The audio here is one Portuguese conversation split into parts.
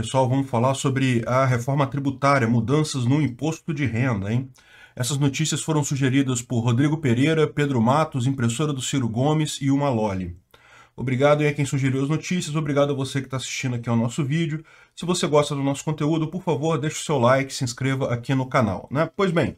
Pessoal, vamos falar sobre a reforma tributária, mudanças no imposto de renda, hein? Essas notícias foram sugeridas por Rodrigo Pereira, Pedro Matos, impressora do Ciro Gomes e uma Loli. Obrigado a quem sugeriu as notícias, obrigado a você que está assistindo aqui ao nosso vídeo. Se você gosta do nosso conteúdo, por favor, deixe o seu like, se inscreva aqui no canal, né? Pois bem,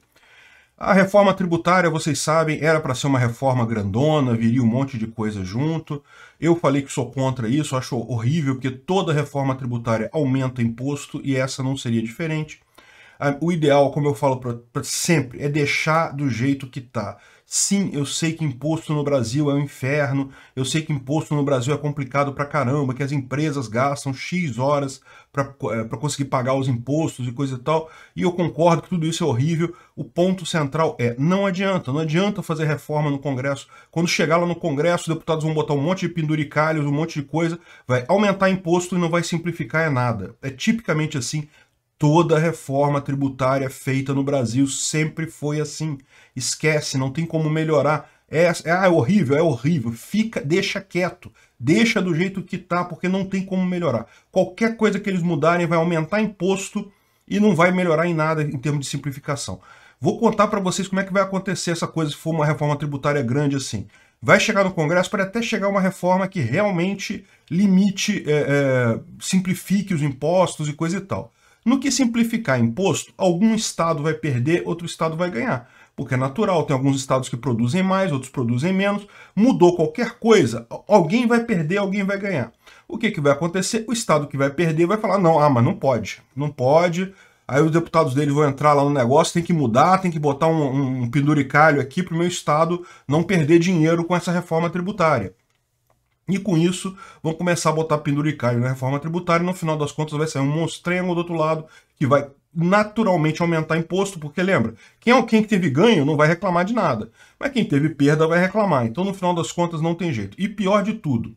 a reforma tributária, vocês sabem, era para ser uma reforma grandona, viria um monte de coisa junto. Eu falei que sou contra isso, acho horrível, porque toda reforma tributária aumenta imposto e essa não seria diferente. Ah, o ideal, como eu falo para sempre, é deixar do jeito que está. Sim, eu sei que imposto no Brasil é um inferno, eu sei que imposto no Brasil é complicado pra caramba, que as empresas gastam X horas para eh, conseguir pagar os impostos e coisa e tal, e eu concordo que tudo isso é horrível. O ponto central é: não adianta, não adianta fazer reforma no Congresso. Quando chegar lá no Congresso, os deputados vão botar um monte de penduricalhos, um monte de coisa, vai aumentar imposto e não vai simplificar é nada. É tipicamente assim Toda reforma tributária feita no Brasil sempre foi assim. Esquece, não tem como melhorar. É, é, ah, é horrível, é horrível. Fica, deixa quieto, deixa do jeito que tá, porque não tem como melhorar. Qualquer coisa que eles mudarem vai aumentar imposto e não vai melhorar em nada em termos de simplificação. Vou contar para vocês como é que vai acontecer essa coisa se for uma reforma tributária grande assim. Vai chegar no Congresso para até chegar uma reforma que realmente limite, é, é, simplifique os impostos e coisa e tal. No que simplificar imposto, algum estado vai perder, outro estado vai ganhar. Porque é natural, tem alguns estados que produzem mais, outros produzem menos. Mudou qualquer coisa, alguém vai perder, alguém vai ganhar. O que, que vai acontecer? O estado que vai perder vai falar: não, ah, mas não pode, não pode. Aí os deputados dele vão entrar lá no negócio, tem que mudar, tem que botar um, um penduricalho aqui para o meu estado não perder dinheiro com essa reforma tributária. E com isso, vão começar a botar penduricário na reforma tributária e no final das contas vai sair um monstrengo do outro lado que vai naturalmente aumentar imposto, porque lembra, quem é quem teve ganho não vai reclamar de nada, mas quem teve perda vai reclamar. Então no final das contas não tem jeito. E pior de tudo,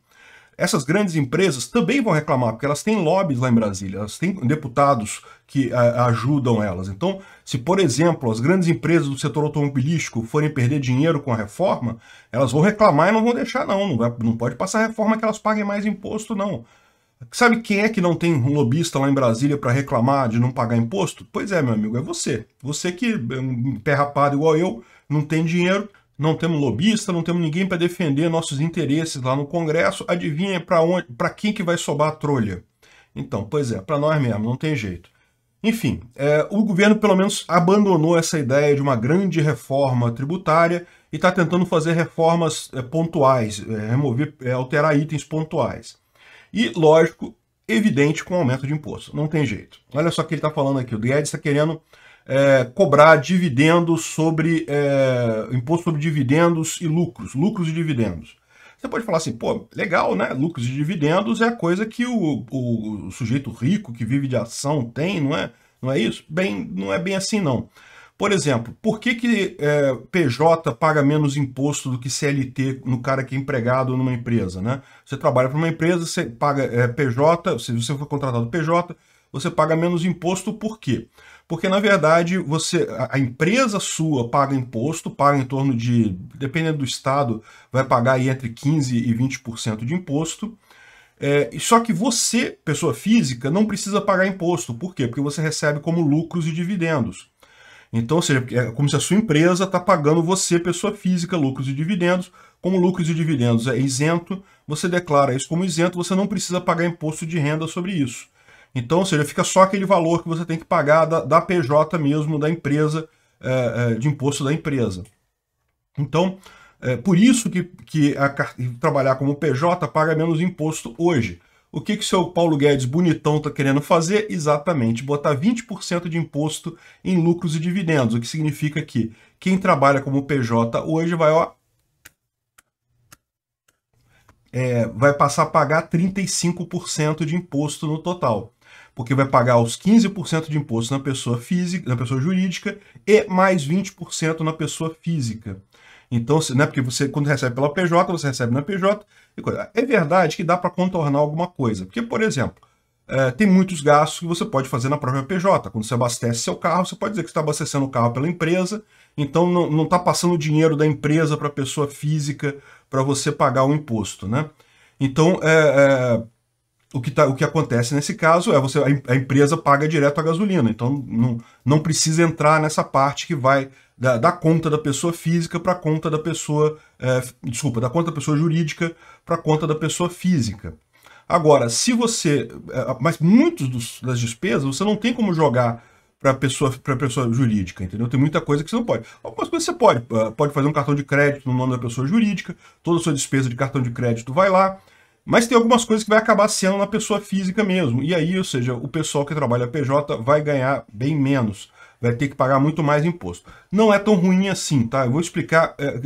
essas grandes empresas também vão reclamar, porque elas têm lobbies lá em Brasília, elas têm deputados que a, ajudam elas. Então, se, por exemplo, as grandes empresas do setor automobilístico forem perder dinheiro com a reforma, elas vão reclamar e não vão deixar, não. Não, vai, não pode passar reforma que elas paguem mais imposto, não. Sabe quem é que não tem um lobista lá em Brasília para reclamar de não pagar imposto? Pois é, meu amigo, é você. Você que é um pé rapado igual eu, não tem dinheiro, não temos lobista, não temos ninguém para defender nossos interesses lá no Congresso. Adivinha para onde, para quem que vai sobar a trolha? Então, pois é, para nós mesmo, não tem jeito. Enfim, é, o governo pelo menos abandonou essa ideia de uma grande reforma tributária e está tentando fazer reformas é, pontuais, é, remover, é, alterar itens pontuais. E, lógico, evidente com aumento de imposto, não tem jeito. Olha só o que ele está falando aqui, o Guedes está querendo é, cobrar dividendos sobre, é, imposto sobre dividendos e lucros, lucros e dividendos. Você pode falar assim, pô, legal, né? Lucros e dividendos é a coisa que o, o, o sujeito rico que vive de ação tem, não é? Não é isso? Bem, não é bem assim, não. Por exemplo, por que, que é, PJ paga menos imposto do que CLT no cara que é empregado numa empresa? Né? Você trabalha para uma empresa, você paga é, PJ, se você for contratado PJ, você paga menos imposto por quê? Porque, na verdade, você a, empresa sua paga imposto, paga em torno de, dependendo do estado, vai pagar aí entre 15% e 20% de imposto. É, só que você, pessoa física, não precisa pagar imposto. Por quê? Porque você recebe como lucros e dividendos. Então, ou seja, é como se a sua empresa está pagando você, pessoa física, lucros e dividendos. Como lucros e dividendos é isento, você declara isso como isento, você não precisa pagar imposto de renda sobre isso. Então, ou seja, fica só aquele valor que você tem que pagar da, da PJ mesmo, da empresa, é, é, de imposto da empresa. Então, é por isso que, que a, trabalhar como PJ paga menos imposto hoje. O que, que o seu Paulo Guedes bonitão está querendo fazer? Exatamente, botar 20% de imposto em lucros e dividendos, o que significa que quem trabalha como PJ hoje vai, ó, é, vai passar a pagar 35% de imposto no total porque vai pagar os 15% de imposto na pessoa física, na pessoa jurídica e mais 20% na pessoa física. Então, né, porque você quando recebe pela PJ, você recebe na PJ. É verdade que dá para contornar alguma coisa. Porque, por exemplo, é, tem muitos gastos que você pode fazer na própria PJ. Quando você abastece seu carro, você pode dizer que está abastecendo o carro pela empresa, então não está passando dinheiro da empresa para a pessoa física para você pagar o imposto. Né? Então, é, é o que, tá, o que acontece nesse caso é você a, a, empresa paga direto a gasolina, então não, não precisa entrar nessa parte que vai da, da conta da pessoa física para a conta da pessoa, é, desculpa, da conta da pessoa jurídica para a conta da pessoa física. Agora, se você, é, mas muitos das despesas você não tem como jogar para pessoa para pessoa jurídica, entendeu? Tem muita coisa que você não pode. Algumas coisas você pode, é, pode fazer um cartão de crédito no nome da pessoa jurídica, toda a sua despesa de cartão de crédito vai lá. Mas tem algumas coisas que vai acabar sendo na pessoa física mesmo. E aí, ou seja, o pessoal que trabalha PJ vai ganhar bem menos. Vai ter que pagar muito mais imposto. Não é tão ruim assim, tá? Eu vou explicar. É,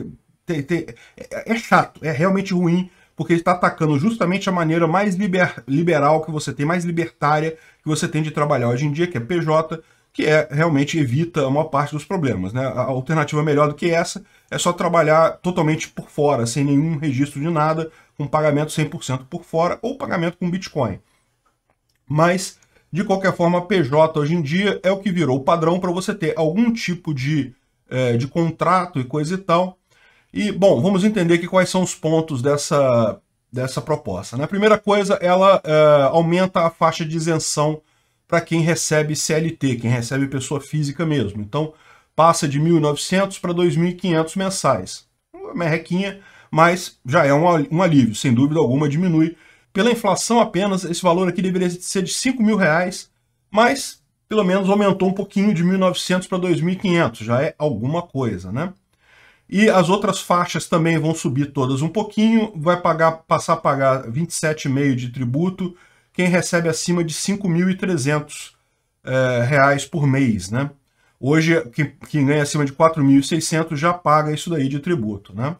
é, é chato, é realmente ruim, porque ele está atacando justamente a maneira mais liber, liberal que você tem, mais libertária que você tem de trabalhar hoje em dia, que é PJ, que é realmente evita a maior parte dos problemas. Né? A alternativa melhor do que essa é só trabalhar totalmente por fora, sem nenhum registro de nada, com pagamento 100% por fora ou pagamento com Bitcoin. Mas, de qualquer forma, PJ hoje em dia é o que virou o padrão para você ter algum tipo de, é, de contrato e coisa e tal. E, bom, vamos entender aqui quais são os pontos dessa, dessa proposta. Né? A primeira coisa, ela é, aumenta a faixa de isenção para quem recebe CLT, quem recebe pessoa física mesmo. Então, passa de 1.900 para 2.500 mensais. Uma merrequinha, mas já é um alívio, sem dúvida alguma, diminui. Pela inflação apenas, esse valor aqui deveria ser de R$ mil reais, mas pelo menos aumentou um pouquinho de 1.900 para 2.500, já é alguma coisa, né? E as outras faixas também vão subir todas um pouquinho, vai pagar, passar a pagar 27,5 de tributo quem recebe acima de 5.300 é, eh, reais por mês, né? Hoje, quem, quem ganha acima de 4.600 já paga isso daí de tributo, né?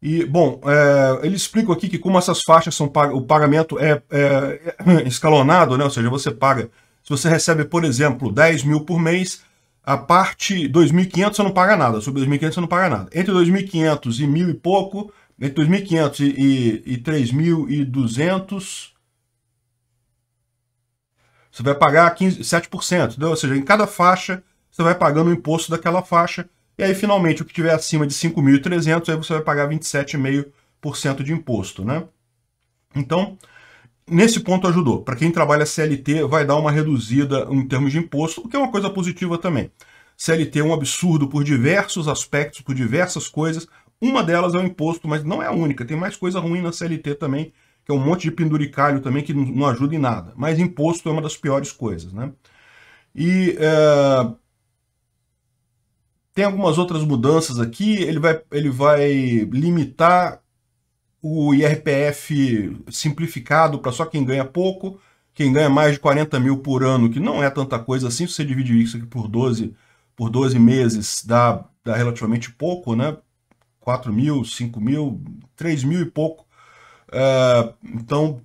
E, bom, é, ele explica aqui que como essas faixas são pagas, o pagamento é, é, escalonado, né? ou seja, você paga, se você recebe, por exemplo, 10 mil por mês, a parte 2.500 você não paga nada, sobre 2.500 você não paga nada. Entre 2.500 e mil e pouco, entre 2.500 e, e, e 3.200, você vai pagar 15, 7%, entendeu? ou seja, em cada faixa você vai pagando o imposto daquela faixa, e aí finalmente o que tiver acima de 5.300, aí você vai pagar 27,5% de imposto, né? Então, nesse ponto ajudou. Para quem trabalha CLT, vai dar uma reduzida em termos de imposto, o que é uma coisa positiva também. CLT é um absurdo por diversos aspectos, por diversas coisas. Uma delas é o imposto, mas não é a única. Tem mais coisa ruim na CLT também que é um monte de penduricalho também que não ajuda em nada. Mas imposto é uma das piores coisas, né? E é, tem algumas outras mudanças aqui. Ele vai, ele vai limitar o IRPF simplificado para só quem ganha pouco, quem ganha mais de 40 mil por ano, que não é tanta coisa assim, se você dividir isso aqui por 12, por 12 meses, dá, dá relativamente pouco, né? 4 mil, 5 mil, 3 mil e pouco é, então,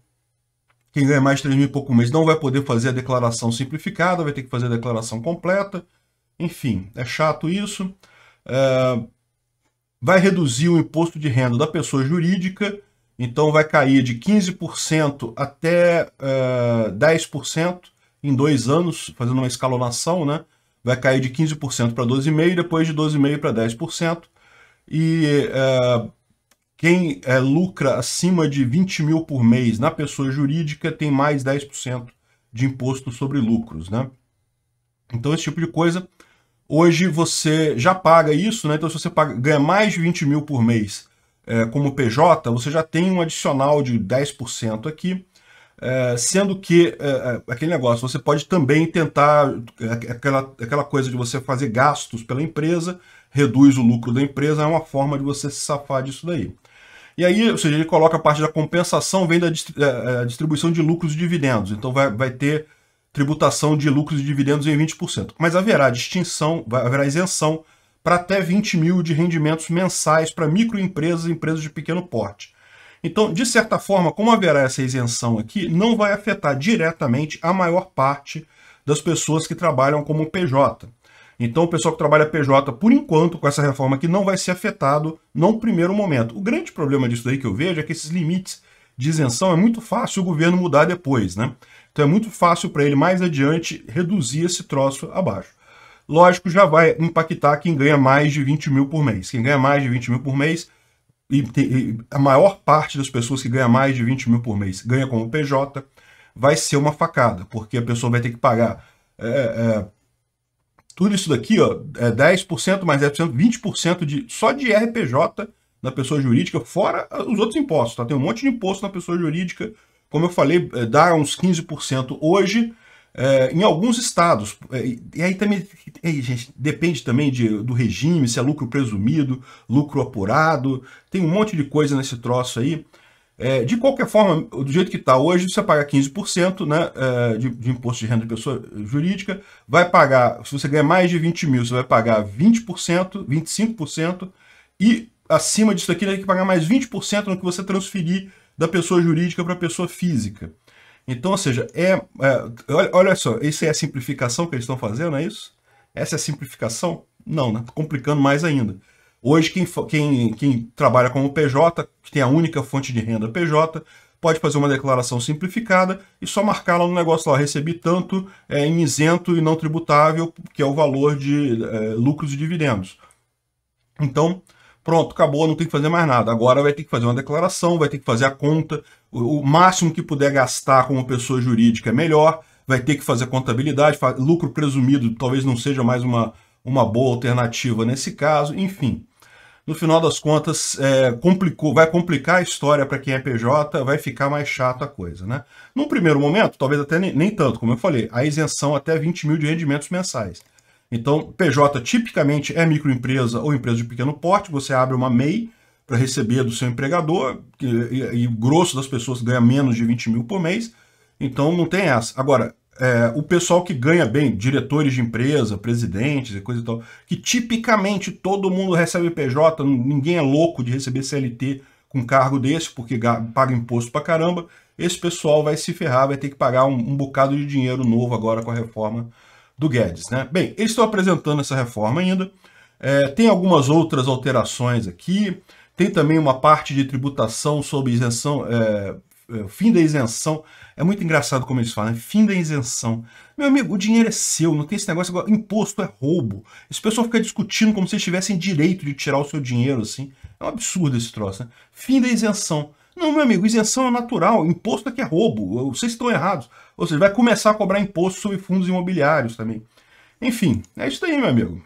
quem ganha mais de 3 mil e pouco mês não vai poder fazer a declaração simplificada, vai ter que fazer a declaração completa. Enfim, é chato isso. É, vai reduzir o imposto de renda da pessoa jurídica, então vai cair de 15% até uh, é, 10% em dois anos, fazendo uma escalonação, né? Vai cair de 15% para 12,5%, depois de 12,5% para 10%. E quem é, lucra acima de 20 mil por mês na pessoa jurídica tem mais 10% de imposto sobre lucros, né? Então, esse tipo de coisa. Hoje você já paga isso, né? Então, se você paga, ganha mais de 20 mil por mês é, como PJ, você já tem um adicional de 10% aqui. É, sendo que é, é, aquele negócio, você pode também tentar é, aquela, aquela coisa de você fazer gastos pela empresa, reduz o lucro da empresa, é uma forma de você se safar disso daí. E aí, ou seja, ele coloca a parte da compensação, vem da é, é, distribuição de lucros e dividendos. Então vai, vai ter tributação de lucros e dividendos em 20%. Mas haverá distinção, haverá isenção para até 20 mil de rendimentos mensais para microempresas e empresas de pequeno porte. Então, de certa forma, como haverá essa isenção aqui, não vai afetar diretamente a maior parte das pessoas que trabalham como PJ. Então, o pessoal que trabalha PJ, por enquanto, com essa reforma aqui, não vai ser afetado num primeiro momento. O grande problema disso aí que eu vejo é que esses limites de isenção é muito fácil o governo mudar depois, né? Então, é muito fácil para ele, mais adiante, reduzir esse troço abaixo. Lógico, já vai impactar quem ganha mais de 20 mil por mês. Quem ganha mais de 20 mil por mês, e, e a maior parte das pessoas que ganha mais de 20 mil por mês ganha como PJ, vai ser uma facada, porque a pessoa vai ter que pagar é, é, tudo isso daqui, ó, é 10% mais 10%, 20% de, só de RPJ na pessoa jurídica, fora os outros impostos, tá? Tem um monte de imposto na pessoa jurídica, como eu falei, é, dá uns 15% hoje, é, em alguns estados. É, e aí também, é, gente, depende também de, do regime, se é lucro presumido, lucro apurado, tem um monte de coisa nesse troço aí. É, de qualquer forma, do jeito que está hoje, você paga 15% né, é, de, de, imposto de renda de pessoa jurídica, vai pagar, se você ganhar mais de 20 mil, você vai pagar 20%, 25%, e acima disso aqui, tem que pagar mais 20% no que você transferir da pessoa jurídica para a pessoa física. Então, ou seja, é, é olha, olha, só, isso é a simplificação que eles estão fazendo, é isso? Essa é a simplificação? Não, né? Tá complicando mais ainda. Hoje, quem, quem, quem trabalha como PJ, que tem a única fonte de renda PJ, pode fazer uma declaração simplificada e só marcar lá no negócio lá, recebi tanto é, em isento e não tributável, que é o valor de é, lucros e dividendos. Então, pronto, acabou, não tem que fazer mais nada. Agora vai ter que fazer uma declaração, vai ter que fazer a conta, o, o máximo que puder gastar como pessoa jurídica é melhor, vai ter que fazer contabilidade, lucro presumido talvez não seja mais uma, uma boa alternativa nesse caso, enfim no final das contas, é, complicou, vai complicar a história para quem é PJ, vai ficar mais chato a coisa, né? Num primeiro momento, talvez até nem, nem tanto, como eu falei, a isenção até 20 mil de rendimentos mensais. Então, PJ tipicamente é microempresa ou empresa de pequeno porte, você abre uma MEI para receber do seu empregador, e, e, e o grosso das pessoas ganha menos de 20 mil por mês, então não tem essa. Agora, é, o pessoal que ganha bem, diretores de empresa, presidentes e coisa e tal, que tipicamente todo mundo recebe PJ, ninguém é louco de receber CLT com cargo desse, porque paga imposto pra caramba, esse pessoal vai se ferrar, vai ter que pagar um, um bocado de dinheiro novo agora com a reforma do Guedes. Né? Bem, eles estão apresentando essa reforma ainda, é, tem algumas outras alterações aqui, tem também uma parte de tributação sobre isenção, é, é, fim da isenção. É muito engraçado como eles falam, né? fim da isenção. Meu amigo, o dinheiro é seu, não tem esse negócio agora. Imposto é roubo. Esse pessoal fica discutindo como se eles tivessem direito de tirar o seu dinheiro, assim. É um absurdo esse troço, né? Fim da isenção. Não, meu amigo, isenção é natural, imposto é que é roubo. Vocês estão errados. Ou seja, vai começar a cobrar imposto sobre fundos imobiliários também. Enfim, é isso aí, meu amigo.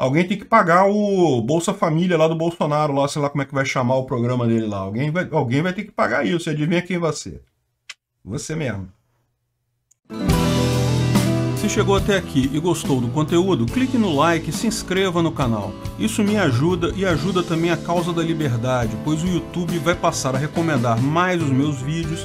Alguém tem que pagar o Bolsa Família lá do Bolsonaro, lá, sei lá como é que vai chamar o programa dele lá. Alguém vai, alguém vai ter que pagar isso. adivinha quem vai ser? Você mesmo. Se chegou até aqui e gostou do conteúdo, clique no like e se inscreva no canal. Isso me ajuda e ajuda também a causa da liberdade, pois o YouTube vai passar a recomendar mais os meus vídeos